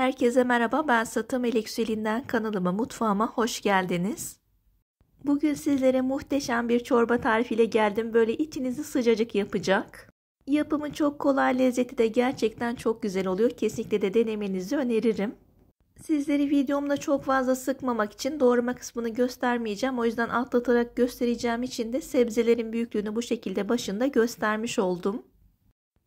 Herkese merhaba ben Satım Elekşeli'nden kanalıma mutfağıma hoş geldiniz. Bugün sizlere muhteşem bir çorba tarifiyle geldim. Böyle içinizi sıcacık yapacak. Yapımı çok kolay lezzeti de gerçekten çok güzel oluyor. Kesinlikle de denemenizi öneririm. Sizleri videomda çok fazla sıkmamak için doğrama kısmını göstermeyeceğim. O yüzden atlatarak göstereceğim için de sebzelerin büyüklüğünü bu şekilde başında göstermiş oldum.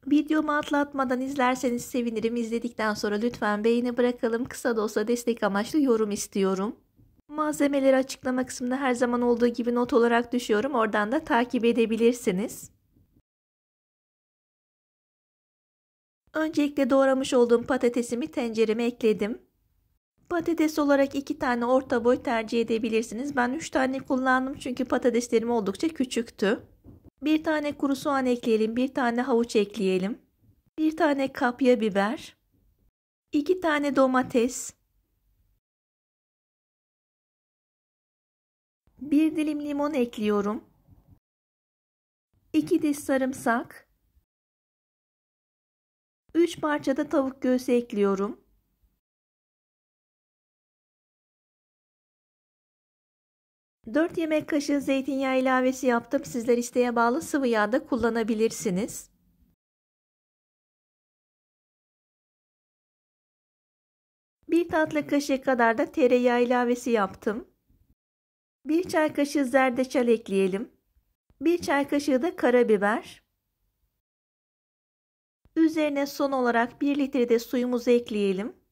Videomu atlatmadan izlerseniz sevinirim. İzledikten sonra lütfen beğeni bırakalım. Kısa da olsa destek amaçlı yorum istiyorum. Malzemeleri açıklama kısmında her zaman olduğu gibi not olarak düşüyorum. Oradan da takip edebilirsiniz. Öncelikle doğramış olduğum patatesimi tencereme ekledim. Patates olarak iki tane orta boy tercih edebilirsiniz. Ben üç tane kullandım çünkü patateslerim oldukça küçüktü. Bir tane kuru soğan ekleyelim, bir tane havuç ekleyelim. Bir tane kapya biber. iki tane domates. Bir dilim limon ekliyorum. 2 diş sarımsak. 3 parça da tavuk göğsü ekliyorum. 4 yemek kaşığı zeytinyağı ilavesi yaptım. Sizler isteğe bağlı sıvı yağ da kullanabilirsiniz. Bir tatlı kaşığı kadar da tereyağı ilavesi yaptım. Bir çay kaşığı zerdeçal ekleyelim. Bir çay kaşığı da karabiber. Üzerine son olarak 1 litre de suyumuzu ekleyelim.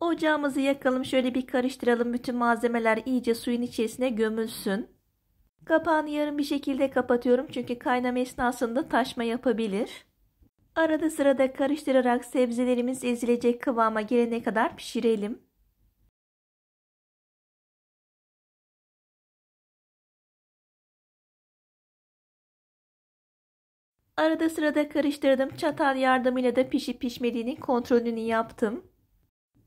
Ocağımızı yakalım şöyle bir karıştıralım bütün malzemeler iyice suyun içerisine gömülsün. Kapağını yarım bir şekilde kapatıyorum çünkü kaynama esnasında taşma yapabilir. Arada sırada karıştırarak sebzelerimiz ezilecek kıvama gelene kadar pişirelim. Arada sırada karıştırdım. Çatal yardımıyla da pişip pişmediğini kontrolünü yaptım.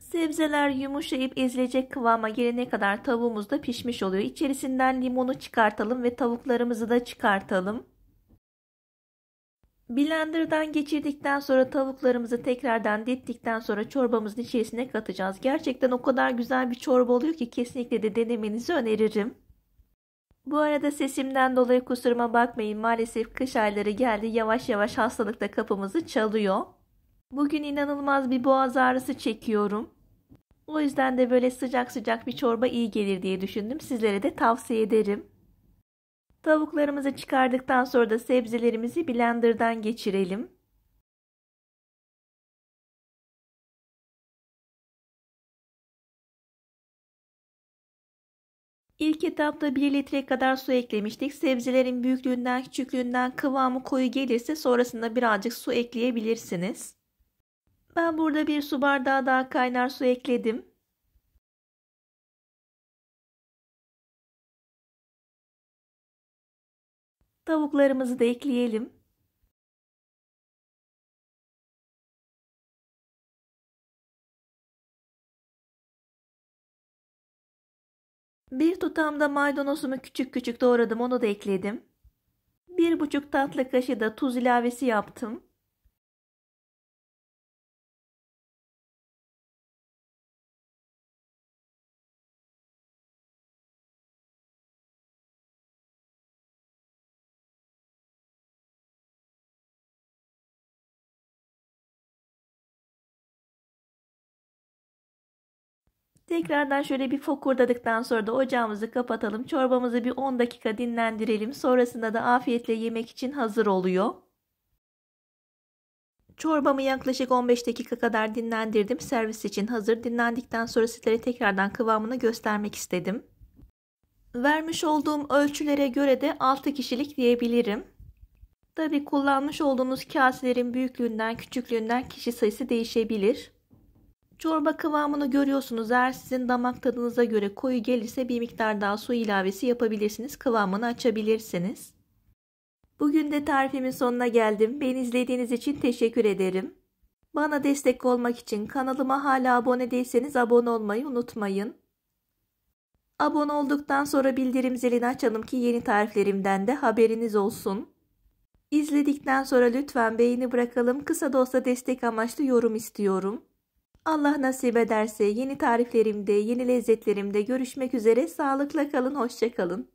Sebzeler yumuşayıp ezilecek kıvama gelene kadar tavuğumuz da pişmiş oluyor. İçerisinden limonu çıkartalım ve tavuklarımızı da çıkartalım. Blender'dan geçirdikten sonra tavuklarımızı tekrardan diptikten sonra çorbamızın içerisine katacağız. Gerçekten o kadar güzel bir çorba oluyor ki kesinlikle de denemenizi öneririm. Bu arada sesimden dolayı kusuruma bakmayın. Maalesef kış ayları geldi. Yavaş yavaş hastalıkta kapımızı çalıyor. Bugün inanılmaz bir boğaz ağrısı çekiyorum. O yüzden de böyle sıcak sıcak bir çorba iyi gelir diye düşündüm. Sizlere de tavsiye ederim. Tavuklarımızı çıkardıktan sonra da sebzelerimizi blenderdan geçirelim. İlk etapta 1 litre kadar su eklemiştik. Sebzelerin büyüklüğünden, küçüklüğünden kıvamı koyu gelirse sonrasında birazcık su ekleyebilirsiniz. Ben burada bir su bardağı daha kaynar su ekledim. Tavuklarımızı da ekleyelim. Bir tutam da maydanozumu küçük küçük doğradım onu da ekledim. Bir buçuk tatlı kaşığı da tuz ilavesi yaptım. Tekrardan şöyle bir fokurdadıktan sonra da ocağımızı kapatalım. Çorbamızı bir 10 dakika dinlendirelim. Sonrasında da afiyetle yemek için hazır oluyor. Çorbamı yaklaşık 15 dakika kadar dinlendirdim. Servis için hazır. Dinlendikten sonra sizlere tekrardan kıvamını göstermek istedim. Vermiş olduğum ölçülere göre de 6 kişilik diyebilirim. Tabi kullanmış olduğunuz kaselerin büyüklüğünden küçüklüğünden kişi sayısı değişebilir. Çorba kıvamını görüyorsunuz. Eğer sizin damak tadınıza göre koyu gelirse bir miktar daha su ilavesi yapabilirsiniz. Kıvamını açabilirsiniz. Bugün de tarifimin sonuna geldim. Beni izlediğiniz için teşekkür ederim. Bana destek olmak için kanalıma hala abone değilseniz abone olmayı unutmayın. Abone olduktan sonra bildirim zilini açalım ki yeni tariflerimden de haberiniz olsun. İzledikten sonra lütfen beğeni bırakalım. Kısa da olsa destek amaçlı yorum istiyorum. Allah nasip ederse yeni tariflerimde, yeni lezzetlerimde görüşmek üzere. Sağlıkla kalın, hoşça kalın.